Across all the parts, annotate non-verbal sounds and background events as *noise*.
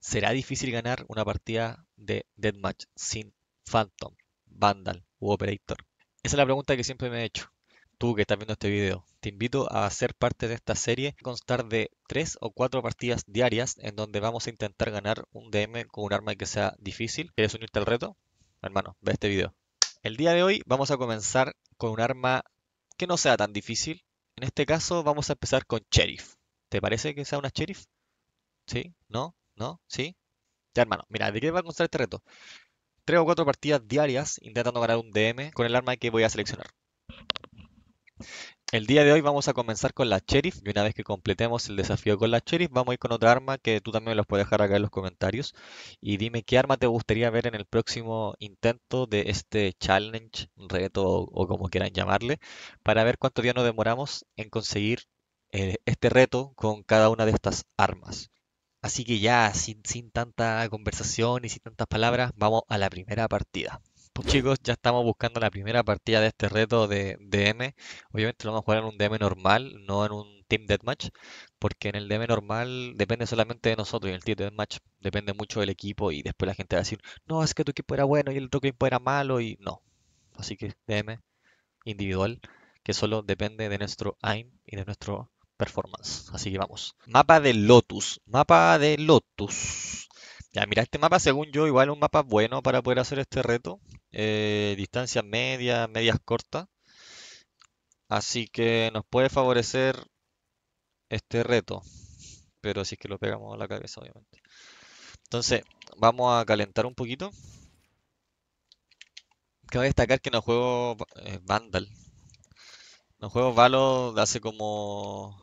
será difícil ganar una partida de Deathmatch sin Phantom, Vandal u Operator. Esa es la pregunta que siempre me he hecho. Tú que estás viendo este video, te invito a ser parte de esta serie, constar de 3 o 4 partidas diarias en donde vamos a intentar ganar un DM con un arma que sea difícil. ¿Quieres unirte al reto? Hermano, ve este video. El día de hoy vamos a comenzar con un arma que no sea tan difícil. En este caso vamos a empezar con Sheriff. ¿Te parece que sea una Sheriff? ¿Sí? ¿No? ¿no? ¿Sí? Ya, hermano, mira, ¿de qué va a constar este reto? Tres o cuatro partidas diarias intentando ganar un DM con el arma que voy a seleccionar. El día de hoy vamos a comenzar con la Sheriff y una vez que completemos el desafío con la Sheriff vamos a ir con otra arma que tú también los puedes dejar acá en los comentarios y dime qué arma te gustaría ver en el próximo intento de este challenge, reto o, como quieran llamarle para ver cuánto día nos demoramos en conseguir eh, este reto con cada una de estas armas. Así que ya, sin, sin tanta conversación y sin tantas palabras, vamos a la primera partida. Pues chicos, ya estamos buscando la primera partida de este reto de DM. Obviamente lo vamos a jugar en un DM normal, no en un Team Deathmatch, porque en el DM normal depende solamente de nosotros y en el Team Deathmatch depende mucho del equipo y después la gente va a decir, no, es que tu equipo era bueno y el otro equipo era malo y no. Así que DM individual, que solo depende de nuestro aim y de nuestro performance. Así que vamos. Mapa de Lotus. Mapa de Lotus. Ya, mira, este mapa según yo igual es un mapa bueno para poder hacer este reto. Eh, distancia media medias, medias cortas. Así que nos puede favorecer este reto. Pero si es que lo pegamos a la cabeza, obviamente. Entonces, vamos a calentar un poquito. Cabe destacar que no juego eh, Vandal. No juego Valo de hace como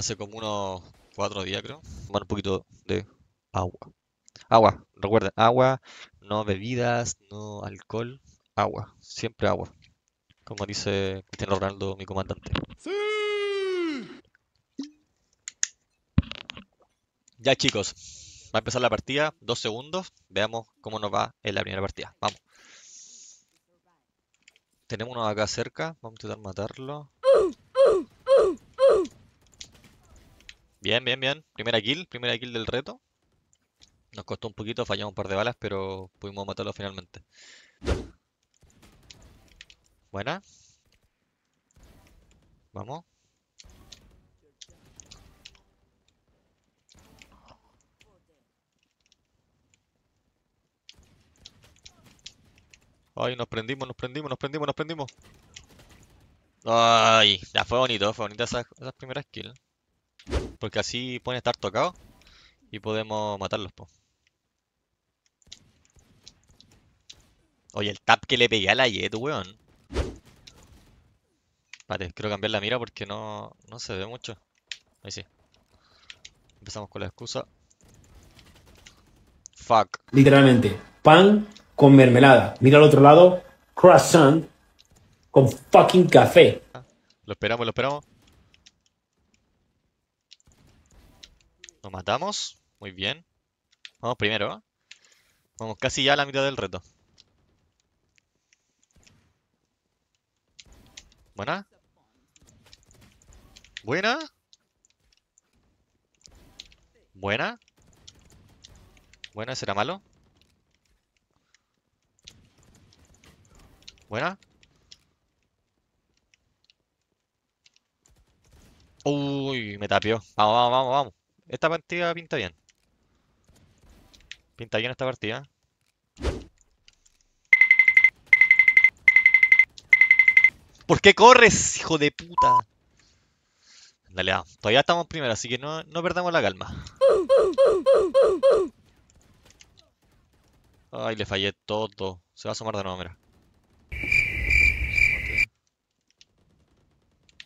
hace como unos cuatro días, creo. Tomar un poquito de agua. Agua, recuerden, agua, no bebidas, no alcohol, agua, siempre agua. Como dice Cristiano Ronaldo, mi comandante. Ya chicos, va a empezar la partida, dos segundos, veamos cómo nos va en la primera partida. Vamos. Tenemos uno acá cerca, vamos a intentar matarlo. Bien, bien, bien. Primera kill, primera kill del reto. Nos costó un poquito, fallamos un par de balas, pero pudimos matarlo finalmente. Buena. Vamos. Ay, nos prendimos, nos prendimos, nos prendimos, nos prendimos. Ay, ya fue bonito, fue bonita esas, esas primeras kills. Porque así pueden estar tocados y podemos matarlos, po. Oye, el tap que le pegué a la Jet, weón. Vale, quiero cambiar la mira porque no, no se ve mucho. Ahí sí. Empezamos con la excusa. Fuck. Literalmente, pan con mermelada. Mira al otro lado, croissant con fucking café. Lo esperamos, lo esperamos. Nos matamos. Muy bien. Vamos primero. ¿ah? Vamos casi ya a la mitad del reto. Buena. Buena. Buena. Buena, será malo. Buena. Uy, me tapió. Vamos, vamos, vamos, vamos. Esta partida pinta bien. Pinta bien esta partida. ¿Por qué corres, hijo de puta? Dale, todavía estamos primero, así que no, perdamos la calma. Ay, le fallé todo. Se va a asomar de nuevo, mira.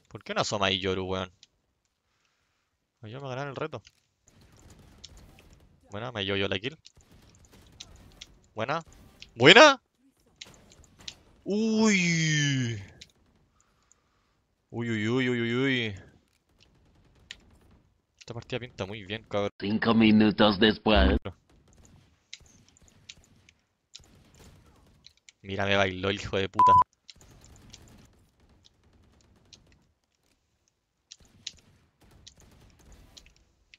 ¿Por qué no asoma ahí Yoru, weón? yo me ganar el reto. Buena, me yo yo la kill. Buena. Buena. Uy. Uy, uy, uy, uy, uy. Esta partida pinta muy bien, cabrón. Cinco minutos después. Mira, me bailó el hijo de puta.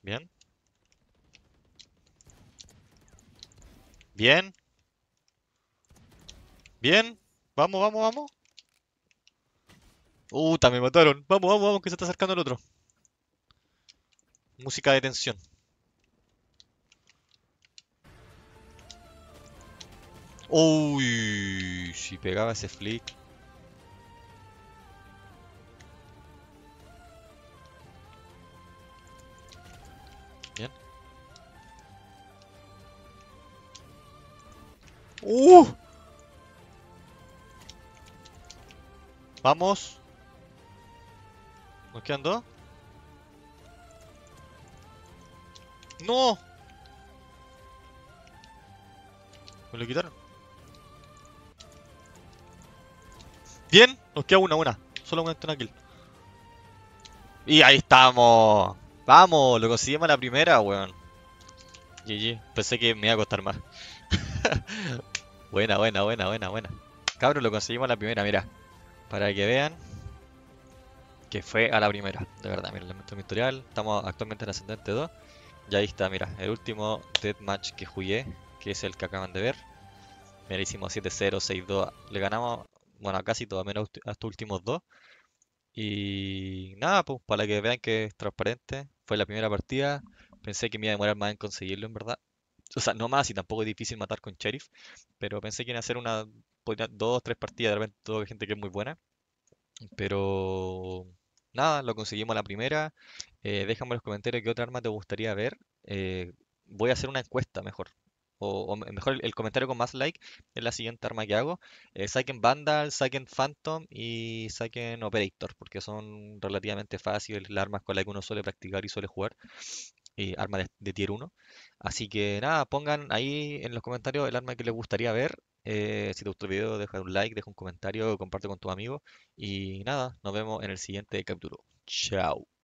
Bien. Bien. Bien. Vamos, vamos, vamos. Uh, me mataron. Vamos, vamos, vamos, que se está acercando el otro. Música de tensión. Uy, si pegaba ese flick. ¡Uh! Vamos. ¿Nos quedan dos? ¡No! Me lo quitaron. Bien, nos queda una, una. Solo una kill. Y ahí estamos. Vamos, lo conseguimos a la primera, weón. GG, pensé que me iba a costar más. *laughs* Buena, buena, buena, buena, buena. Cabro, lo conseguimos a la primera, mira. Para que vean que fue a la primera, de verdad. Mira, el mi historial. Estamos actualmente en Ascendente 2. Y ahí está, mira, el último match que jugué, que es el que acaban de ver. Mira, hicimos 7-0, 6-2. Le ganamos, bueno, casi todo, menos hasta últimos dos. Y nada, pues para que vean que es transparente. Fue la primera partida. Pensé que me iba a demorar más en conseguirlo, en verdad o sea, no más y tampoco es difícil matar con Sheriff, pero pensé que a hacer una, dos, tres partidas, de repente toda gente que es muy buena, pero nada, lo conseguimos la primera, eh, déjame en los comentarios qué otra arma te gustaría ver, eh, voy a hacer una encuesta mejor, o, mejor el, comentario con más like es la siguiente arma que hago. Eh, saquen Vandal, saquen Phantom y saquen Operator, porque son relativamente fáciles las armas con las que uno suele practicar y suele jugar y eh, arma de, tier 1. Así que nada, pongan ahí en los comentarios el arma que les gustaría ver. Eh, si te gustó el video, deja un like, deja un comentario, comparte con tus amigos. Y nada, nos vemos en el siguiente capítulo. Chao.